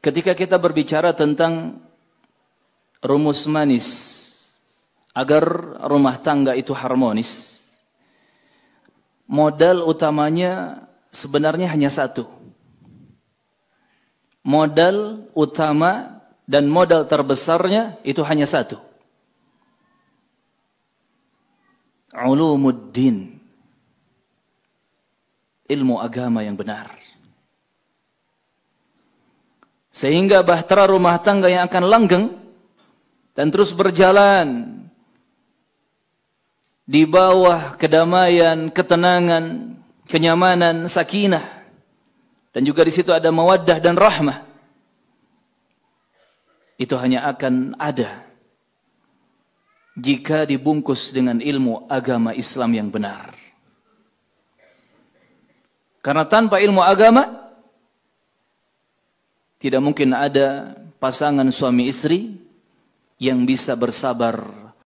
Ketika kita berbicara tentang rumus manis agar rumah tangga itu harmonis, modal utamanya sebenarnya hanya satu. Modal utama dan modal terbesarnya itu hanya satu. Ulumuddin. Ilmu agama yang benar. Sehingga bahtera rumah tangga yang akan langgeng dan terus berjalan di bawah kedamaian, ketenangan, kenyamanan, sakinah. Dan juga di situ ada mawaddah dan rahmah. Itu hanya akan ada jika dibungkus dengan ilmu agama Islam yang benar. Karena tanpa ilmu agama, tidak mungkin ada pasangan suami istri yang bisa bersabar